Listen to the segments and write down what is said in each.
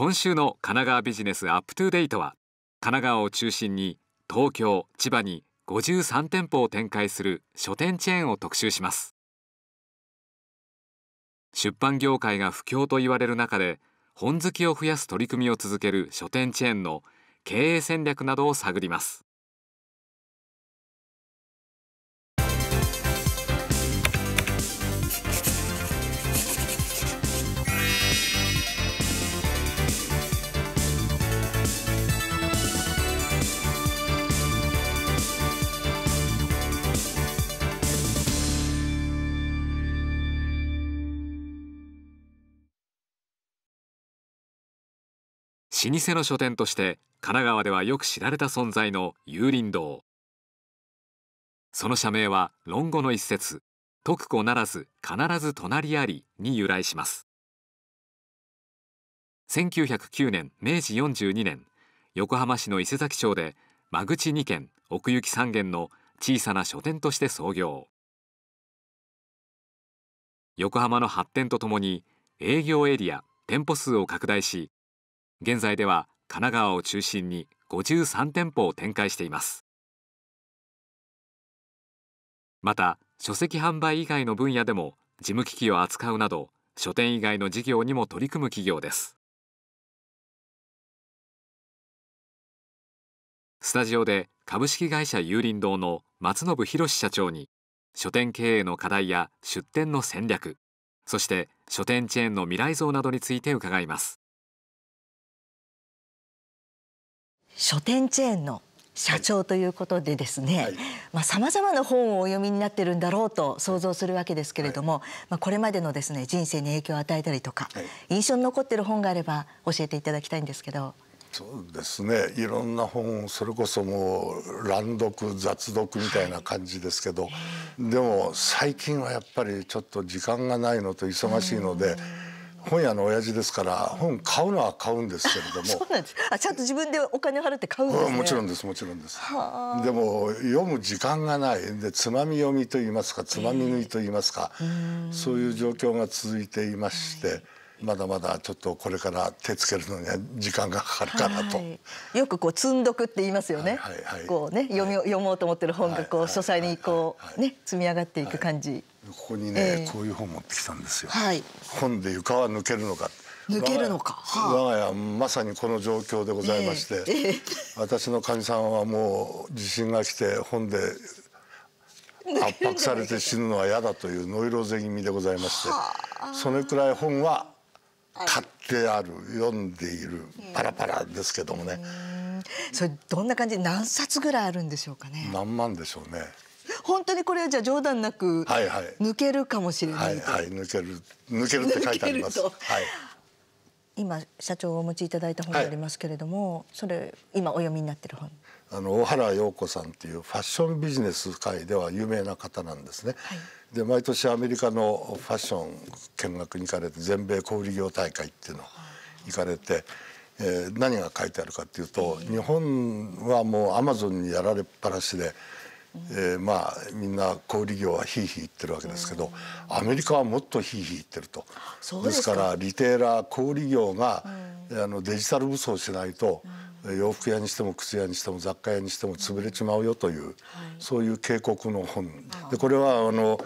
今週の神奈川ビジネスアップトゥデイトは神奈川を中心に東京千葉に53店舗を展開する書店チェーンを特集します出版業界が不況と言われる中で本好きを増やす取り組みを続ける書店チェーンの経営戦略などを探ります老舗の書店として神奈川ではよく知られた存在の有林堂その社名は論語の一節「徳子ならず必ず隣あり」に由来します1909年明治42年横浜市の伊勢崎町で間口2軒奥行き3軒の小さな書店として創業横浜の発展とともに営業エリア店舗数を拡大し現在では神奈川を中心に53店舗を展開していますまた書籍販売以外の分野でも事務機器を扱うなど書店以外の事業にも取り組む企業ですスタジオで株式会社有林堂の松信博社長に書店経営の課題や出店の戦略そして書店チェーンの未来像などについて伺います書店チェーンの社長ということでですね、はい、まあ様々な本をお読みになってるんだろうと想像するわけですけれども、はい、まあこれまでのですね人生に影響を与えたりとか、はい、印象に残ってる本があれば教えていただきたいんですけど。そうですねいろんな本それこそもう乱読雑読みたいな感じですけど、でも最近はやっぱりちょっと時間がないのと忙しいので。本屋の親父ですから本買うのは買うんですけれども そうなんですあちゃんと自分でお金払って買うんですね、ね、もちろんですもちろんですでも読む時間がないでつまみ読みといいますかつまみ縫いといいますか、えー、そういう状況が続いていまして、まだまだちょっとこれから手つけるのには時間がかかるかなと。はい、よくこう積んどくって言いますよね。はいはいはい、こうね読み、はい、読もうと思ってる本がこう、はい、書斎にこうね積み上がっていく感じここにね、えー、こういう本持ってきたんですよ、はい、本で床は抜けるのか抜けるのか、我が家まさにこの状況でございまして、えーえー、私の患者さんはもう地震が来て本で圧迫されて死ぬのは嫌だというノイローゼ気味でございましてそれくらい本は買ってある読んでいるパラパラですけどもね。それどんな感じ何冊ぐらいあるんでしょうかね。何万でしょうね。本当にこれじゃ冗談なく、はいはい、抜けるかもしれない、はい、抜ける抜けるって書いてあります。はい今社長お持ちいただいた本がありますけれども、それ今お読みになってる本あの大原洋子さんっていうファッションビジネス界では有名な方なんですね。はい、で毎年アメリカのファッション見学に行かれて全米小売業大会っていうの行かれて、えー、何が書いてあるかっていうと、日本はもうアマゾンにやられっぱなしでえー、まあみんな小売業はひいひい言ってるわけですけど、アメリカはもっとひいひい言ってるとですからリテーラー小売業が、あのデジタル武装しないと、洋服屋にしても靴屋にしても雑貨屋にしても潰れちまうよという、そういう警告の本でこれはあの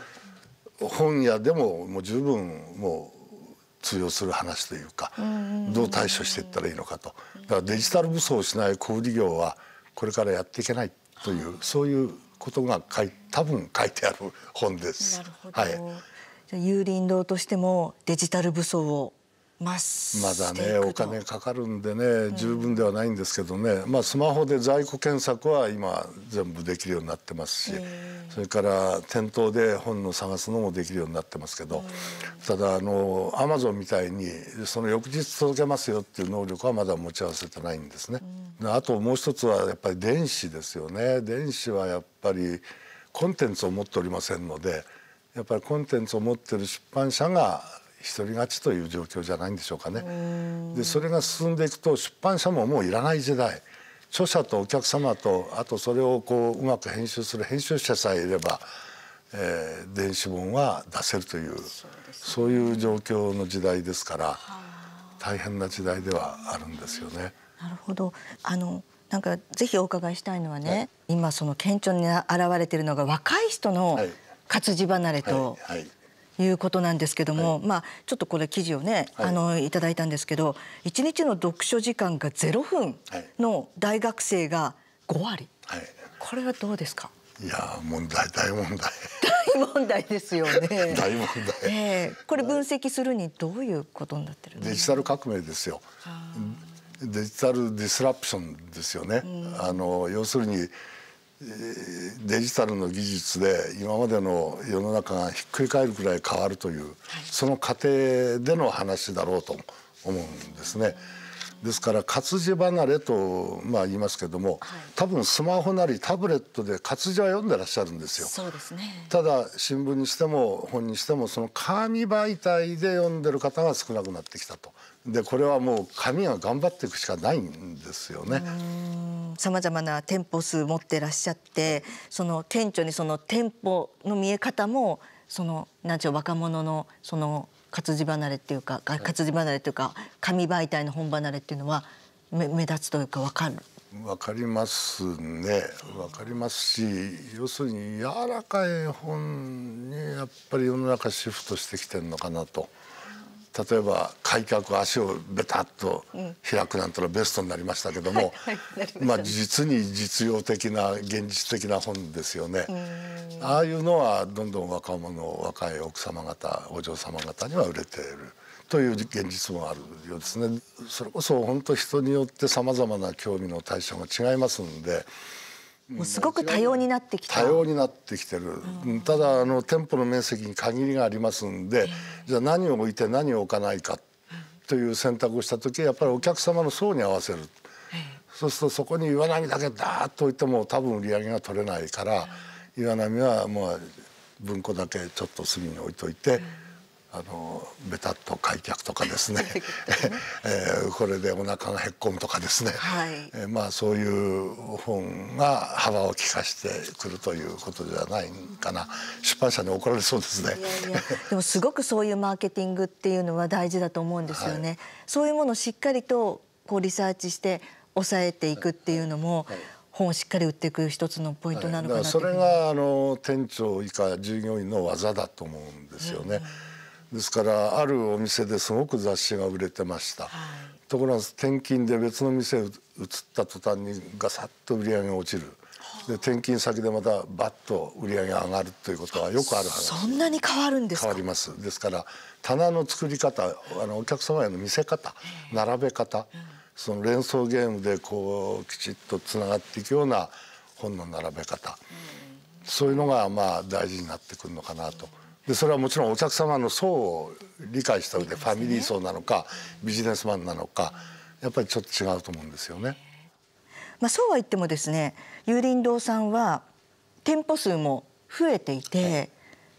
本屋でももう十分もう通用する話というかどう対処していったらいいのかとだからデジタル武装しない小売業はこれからやっていけないというそういうことがかい多分書いてある本です。はい、じゃ有林堂としてもデジタル武装をまだねお金かかるんでね十分ではないんですけどね、うん、まあ、スマホで在庫検索は今全部できるようになってますし、それから店頭で本の探すのもできるようになってますけど、ただあのアマゾンみたいにその翌日届けますよっていう能力はまだ持ち合わせてないんですね。うん、あともう一つはやっぱり電子ですよね電子はやっぱりコンテンツを持っておりませんのでやっぱりコンテンツを持ってる出版社が独り勝ちという状況じゃないんでしょうかね。でそれが進んでいくと出版社ももういらない時代著者とお客様とあとそれをこううまく編集する編集者さえいれば、えー、電子本は出せるというそう、ね,、いう状況の時代ですから大変な時代ではあるんですよね。なるほどあのなんかぜひお伺いしたいのはね、はい、今その顕著に現れているのが若い人の活字離れと、はいはいいうことなんですけども、はい、まあちょっとこれ記事をね、はい、あのいただいたんですけど一日の読書時間がゼロ分の大学生が5割、はい、これはどうですかいや問題大問題大問題ですよね 大問題、えね、これ分析するにどういうことになってるデジタル革命ですよデジタルディスラプションですよね、うん、あの要するにデジタルの技術で今までの世の中がひっくり返るくらい変わるという、その過程での話だろうと思うんですね。ですから活字離れとまあ言いますけども、はい、多分スマホなりタブレットで活字は読んでらっしゃるんですよ。そうですね、ただ新聞にしても本にしてもその紙媒体で読んでる方が少なくなってきたと。でこれはもう紙が頑張っていくしかないんですよね。さまざまな店舗数持ってらっしゃってその店長にその店舗の見え方もそのなんちゅう若者のその活字離れっていうか活字離れというか紙媒体の本離れっていうのは目目立つというか分かる分かりますね分かりますし要するに柔らかい本にやっぱり世の中シフトしてきてるのかなと。例えば改革足をベタッと開くなんてのはベストになりましたけども、まあ、実に実用的な現実的な本ですよね。ああいうのはどんどん若者若い奥様方お嬢様方には売れている。という現実もあるようですねそれこそ本当人によってさまざまな興味の対象が違いますんでもうすごく多様になってきた多様になってきてる、うん、ただあの店舗の面積に限りがありますんで、じゃあ何を置いて何を置かないかという選択をした時やっぱりお客様の層に合わせる、そうするとそこに岩波だけダーッと置いても多分売り上げが取れないから、岩波はもう文庫だけちょっと隅に置いといて。あのベタっと開脚とかですね えー、これでお腹がへっこむとかですね、はい、えー、まあそういう本が幅を利かしてくるということではないかな出版社に怒られそうですねいやいやでもすごくそういうマーケティングっていうのは大事だと思うんですよね、はい、そういうものをしっかりとこうリサーチして抑えていくっていうのも、はい本をしっかり売っていく一つのポイントなのかな、はい、それがあの店長以下従業員の技だと思うんですよね。うんですからあるお店ですごく雑誌が売れてました、はい、ところが転勤で別の店へ移った途端にガサッと売り上げが落ちるで転勤先でまたバッと売り上げが上がるということはよくある話そんなに変わるんです変わりますですから棚の作り方あのお客様への見せ方並べ方、うん、その連想ゲームでこうきちっとつながっていくような本の並べ方、うん、そういうのがまあ大事になってくるのかなと。でそれはもちろんお客様の層を理解した上でファミリー層なのかビジネスマンなのかやっぱりちょっと違うと思うんですよね。まあ、そうは言ってもですね有林堂さんは店舗数も増えていて、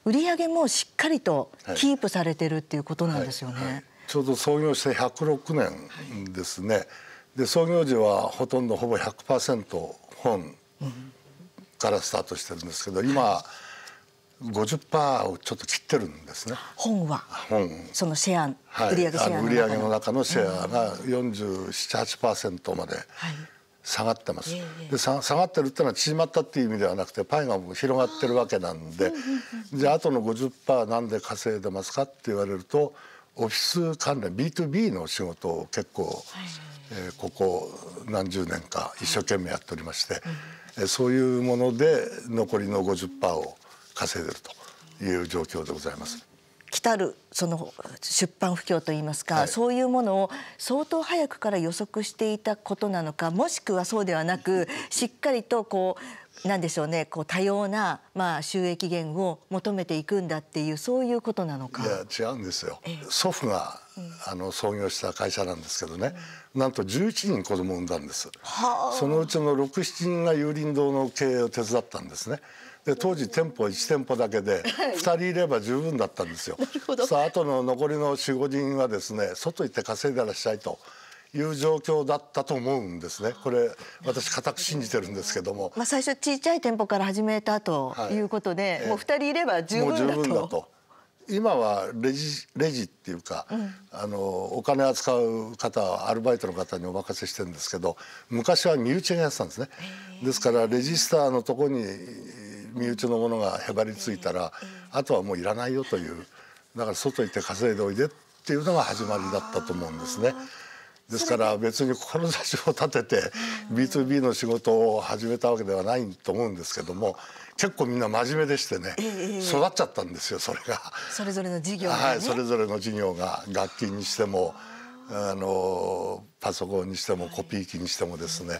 はい、売上もしっかりとキープされてるっていうことなんですよね。はいはい、ちょうど創業して106年ですね、で創業時はほとんどほぼ100%本からスタートしてるんですけど今、はい50%をちょっと切ってるんですね本は本そのシェア、はい、売上シの売上の中のシェアが478%まで下がってます、はい、で下下がってるっていうのは縮まったっていう意味ではなくてパイが広がってるわけなんでじゃああとの50%なんで稼いでますかって言われるとオフィス関連 B2B の仕事を結構、はい、えー、ここ何十年か一生懸命やっておりまして、はい、そういうもので残りの50%を稼いでるという状況でございます。来たるその出版不況といいますか、はい、そういうものを相当早くから予測していたことなのかもしくはそうではなくしっかりとこうなんでしょうねこう多様な、まあ、収益源を求めていくんだっていうそういうことなのかいや違うんですよ、ええ、祖父が、あの創業した会社なんですけどね、うん、なんと11人子供を産んだんです、はそのうちの67人が有林堂の経営を手伝ったんですね。で当時店舗1店舗だけで2人いれば十分だったんですよ。さあ後の残りの45人はですね外行って稼いだらしたいと。いう状況だったと思うんですね。これ私固く信じてるんですけども。まあ最初小さい店舗から始めたということで、はい、もう二人いれば十分だと。もう十分だと今はレジレジっていうか、うん、あのお金扱う方はアルバイトの方にお任せしてるんですけど昔は身内がやってたんですねですからレジスターのところに身内のものがへばりついたら、あとはもういらないよというだから外行って稼いでおいでっていうのが始まりだったと思うんですね。ですから別に志を立てて B2B の仕事を始めたわけではないと思うんですけども結構みんな真面目でしてね育っちゃったんですよそれが。それぞれの事業が、ね、はい、それぞれの事業が楽器にしてもあのパソコンにしてもコピー機にしてもですね、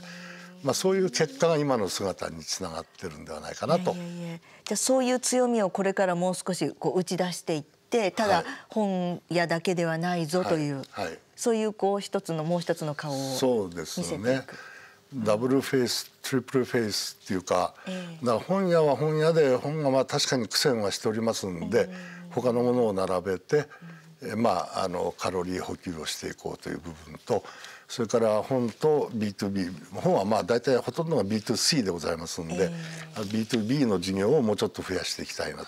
まあ、そういう結果が今の姿につながってるんではないかなと。いやいやいやじゃあそういう強みをこれからもう少しこう打ち出していってただ本屋だけではないぞという、はい、はい、そういうこう一つのもう一つの顔をそうですね、ダブルフェイストリプルフェイスっていうか,、えー、だ本屋は本屋で本がまあ確かに苦戦はしておりますんで、うん、他のものを並べて、えまあ、あのカロリー補給をしていこうという部分と。それから本と B2B 本はまあ大体ほとんどが B2C でございますんで、えー、B2B の事業をもうちょっと増やしていきたいなと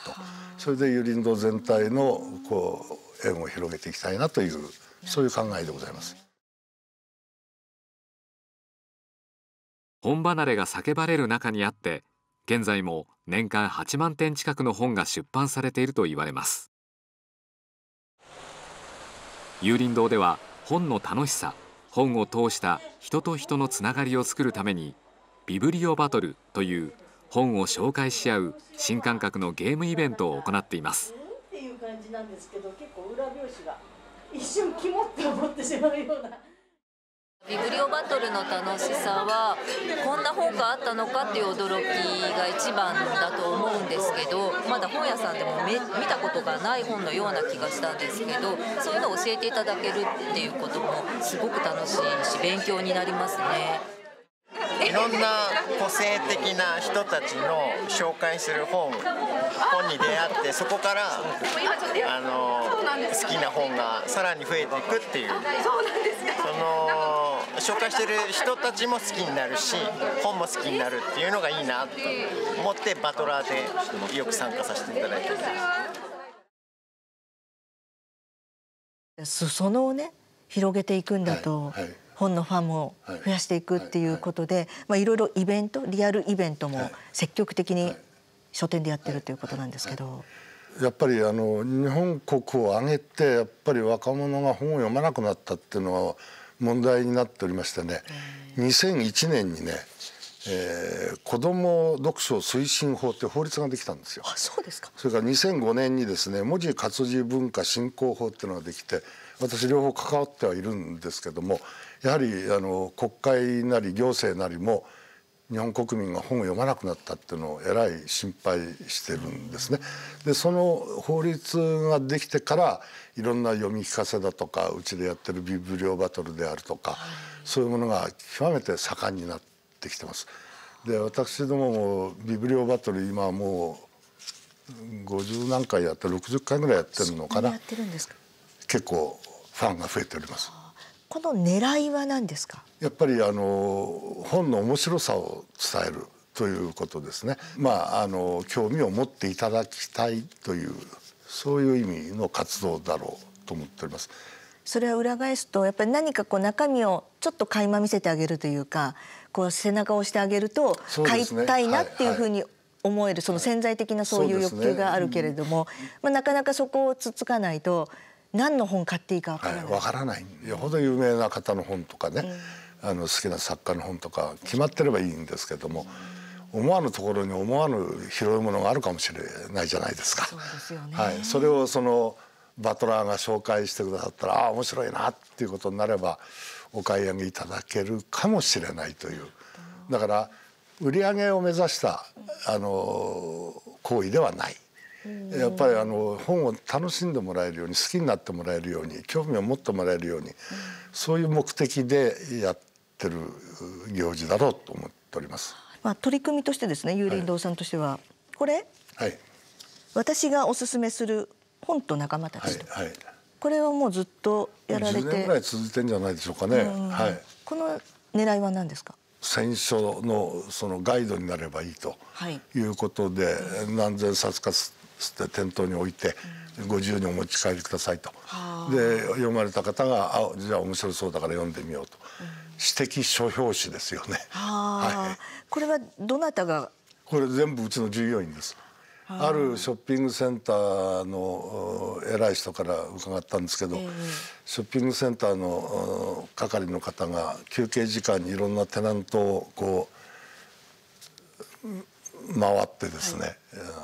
それでユリンド全体のこう縁を広げていきたいなというそういう考えでございます。本離れが叫ばれる中にあって現在も年間8万点近くの本が出版されていると言われます。有林堂では本の楽しさ本を通した人と人のつながりを作るためにビブリオバトルという本を紹介し合う新感覚のゲームイベントを行っています。っていう感じなんですけど結構裏表紙が一瞬キモって思ってしまうような。ビブリオバトルの楽しさはこんな本があったのかっていう驚きが一番だと思うんですけどまだ本屋さんでも見たことがない本のような気がしたんですけどそういうのを教えていただけるっていうこともすごく楽しいし勉強になりますね。いろんな個性的な人たちの紹介する本本に出会ってそこからあの好きな本がさらに増えていくっていう。その紹介してる人たちも好きになるし本も好きになるっていうのがいいなと思ってバトラーでよく参加させていただいてます。裾野をね広げていくんだと、はいはい本のファンも増やしていくっていうことで、まあ、いろいろイベントリアルイベントも積極的に書店でやってるということなんですけど。やっぱりあの日本国を挙げてやっぱり若者が本を読まなくなったっていうのは問題になっておりましてね2001年にね、えー、子ども読書推進法って法律ができたんですよ。あそうですかそれから2005年にですね文字活字文化振興法っていうのができて私両方関わってはいるんですけどもやはりあの国会なり行政なりも日本国民が本を読まなくなったっていうのをえらい心配してるんですね。でその法律ができてからいろんな読み聞かせだとかうちでやってるビブリオバトルであるとか、そういうものが極めて盛んになってきてます。で私どももビブリオバトル今はもう50何回やって60回ぐらいやってるのかな結構ファンが増えておりますこの狙いは何ですかやっぱりあの本の面白さを伝えるということですねまああの興味を持っていただきたいというそういう意味の活動だろうと思っております。それは裏返すとやっぱり何かこう中身をちょっと垣間見せてあげるというかこう背中を押してあげると買いたいなっていうふうに思えるその潜在的なそういう欲求があるけれども、まあ、なかなかそこをつつかないと何の本買っていいかわからない、はい、からないよほど有名な方の本とかね、うん、あの好きな作家の本とか決まってればいいんですけども。うん思わぬところに思わぬ広いものがあるかもしれないじゃないですか。そはい、それをそのバトラーが紹介してくださったらああ面白いなっていうことになればお買い上げいただけるかもしれないというだから売り上げを目指したあの行為ではないやっぱりあの本を楽しんでもらえるように好きになってもらえるように興味を持ってもらえるようにそういう目的でやってる行事だろうと思っております。まあ、取り組みとしてですね幽霊堂さんとしては、はい、これ、はい、私がおすすめする本と仲間たちと、はいはい、これはもうずっとやられて1年ぐらい続いてんじゃないでしょうかね、はい、この狙いは何ですか戦書のそのガイドになればいいということで、はい、何千冊かって店頭に置いて、うん、ご自にお持ち帰りくださいと、はあ、で読まれた方があじゃあ面白そうだから読んでみようと、うん、私的書評誌ですよね。は、あはいこれはどなたがこれ全部うちの従業員ですあるショッピングセンターの偉い人から伺ったんですけど、ショッピングセンターの係の方が休憩時間にいろんなテナントをこう回ってですね、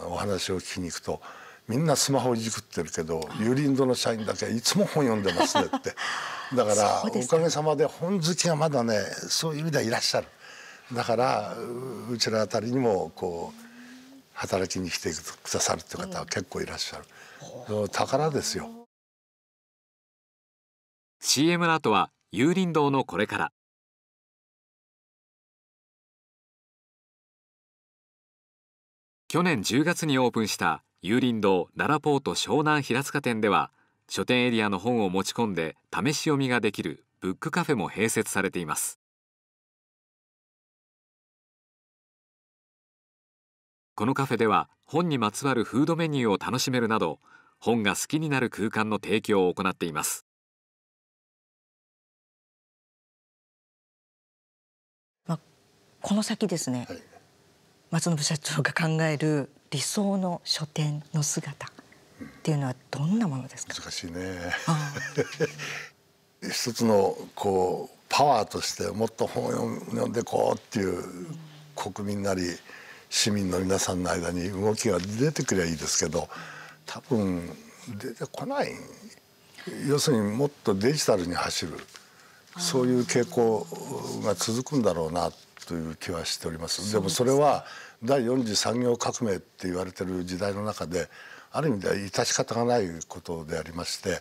お話を聞きに行くとみんなスマホいじくってるけどユリンドの社員だけいつも本読んでますねってだから おかげさまで本好きがまだねそういう意味ではいらっしゃる。だからうちらあたりにもこう働きに来てくださるという方は結構いらっしゃる、うん、宝ですよ CM の後は有林堂のこれから去年10月にオープンした有林堂奈良ポート湘南平塚店では書店エリアの本を持ち込んで試し読みができるブックカフェも併設されていますこのカフェでは本にまつわるフードメニューを楽しめるなど本が好きになる空間の提供を行っていますまあこの先ですね、はい、松信社長が考える理想の書店の姿っていうのはどんなものですか難しいね 一つのこうパワーとしてもっと本を読んでこうっていう国民なり、市民の皆さんの間に動きが出てくりゃいいですけど多分出てこない要するにもっとデジタルに走るそういう傾向が続くんだろうなという気はしておりますでもそれは第4次産業革命って言われてる時代の中である意味では致し方がないことでありまして、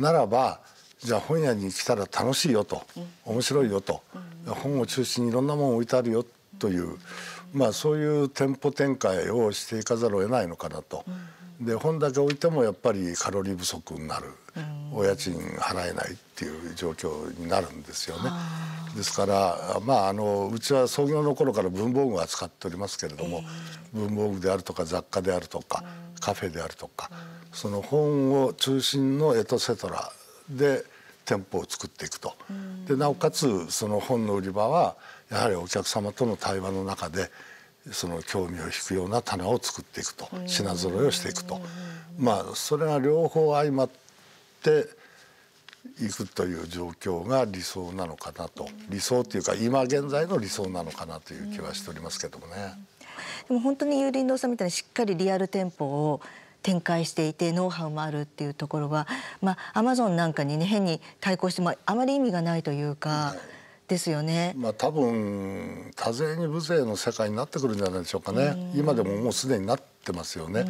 ならばじゃあ本屋に来たら楽しいよと、面白いよと、本を中心にいろんなもん置いてあるよという。まあ、そういう店舗展開をしていかざるを得ないのかなと。で本だけ置いてもやっぱりカロリー不足になる、お家賃払えないっていう状況になるんですよね。ですからまああのうちは創業の頃から文房具は使っておりますけれども、えー、文房具であるとか雑貨であるとか、カフェであるとか、その本を中心のエトセトラで店舗を作っていくと。でなおかつその本の売り場はやはりお客様との対話の中でその興味を引くような棚を作っていくと品揃えをしていくとまあそれが両方相まっていくという状況が理想なのかなと理想というか今現在の理想なのかなという気はしておりますけどもね。でも本当に有林堂さんみたいにしっかりリアル店舗を展開していてノウハウもあるっていうところはまあアマゾンなんかにね変に対抗してもあまり意味がないというか。はいですよね。まあ多分多勢に無勢の世界になってくるんじゃないでしょうかね。今でももうすでになってますよね。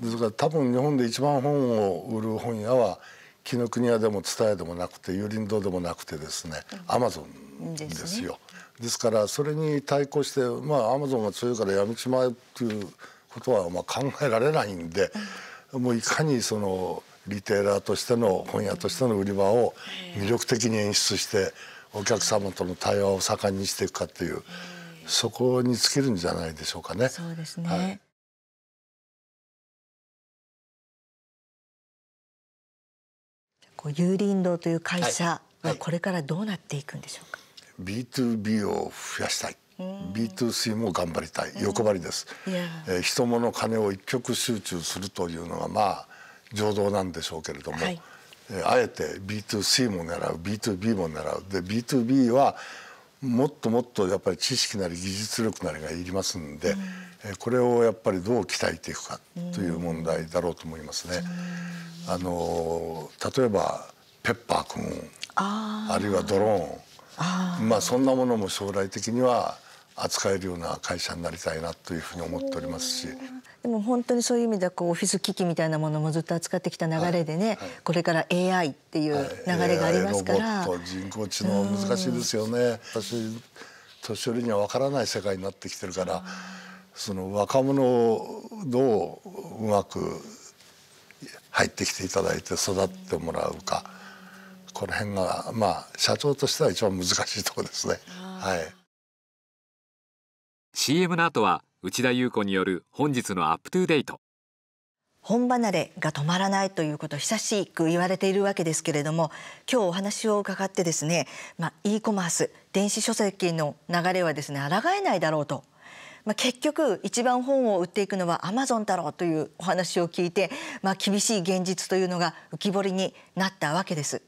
ですから多分日本で一番本を売る本屋は紀伊国屋でも蔦屋でもなくて有林堂でもなくてですね、アマゾンですよ。ですからそれに対抗してまあアマゾンが強いからやめちまえということはまあ考えられないんで、もういかにそのリテーラーとしての本屋としての売り場を魅力的に演出して。お客様との対話を盛んにしていくかというそこに尽きるんじゃないでしょうかね。そうですね、はい有林堂という会社はこれからどうなっていくんでしょうか、はいはい、B2B を増やしたい B2C も頑張りたい欲張りです、えー、人物金を一極集中するというのがまあ情動なんでしょうけれども、はい、あえて B2C も狙う B2B も狙うで B2B はもっともっとやっぱり知識なり技術力なりがいりますんで、うん、これをやっぱりどう鍛えていくかという問題だろうと思いますね。あの例えばペッパー君ああるいはドローンあまあそんなものも将来的には扱えるような会社になりたいなというふうに思っておりますしでも本当にそういう意味ではこうオフィス機器みたいなものもずっと扱ってきた流れでね、はいはい、これから AI っていう流れがありますから。人工知能難しいですよね。私年寄りには分からない世界になってきてるから、その若者をどううまく入ってきていただいて育ってもらうか、この辺がまあ社長としては一番難しいところですね。はい。CM の後は内田裕子による本日のアップトゥデート本離れが止まらないということを久しく言われているわけですけれども今日お話を伺ってですね、まあ、e コマース電子書籍の流れはですね抗えないだろうとまあ、結局一番本を売っていくのはアマゾンだろうというお話を聞いて、まあ、厳しい現実というのが浮き彫りになったわけです。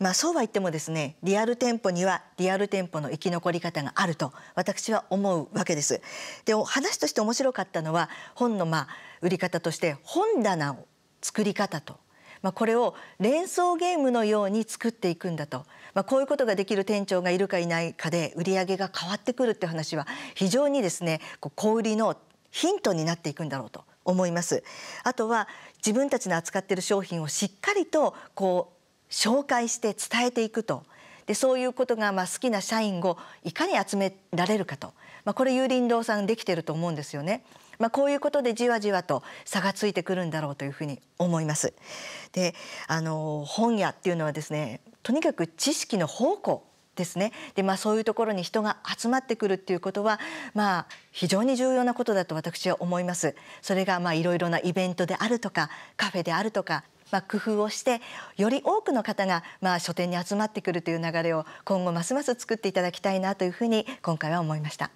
まあ、そうは言ってもですねリアル店舗にはリアル店舗の生き残り方があると私は思うわけです。で話として面白かったのは本のまあ売り方として本棚を作り方とまこれを連想ゲームのように作っていくんだと、まあ、こういうことができる店長がいるかいないかで売り上げが変わってくるって話は非常にですねこう小売りのヒントになっていくんだろうと思います。あとは自分たちの扱っている商品をしっかりとこう紹介して伝えていくと。でそういうことがまあ好きな社員をいかに集められるかと、まあ、これ有林堂さんできてると思うんですよね。まあ、こういうことでじわじわと差がついてくるんだろうというふうに思います。であの本屋っていうのはですねとにかく知識の宝庫ですねで、まあ、そういうところに人が集まってくるっていうことは、まあ、非常に重要なことだと私は思います。それがいろいろなイベントであるとかカフェであるとかまあ、工夫をしてより多くの方が、まあ、書店に集まってくるという流れを今後ますます作っていただきたいなというふうに今回は思いました。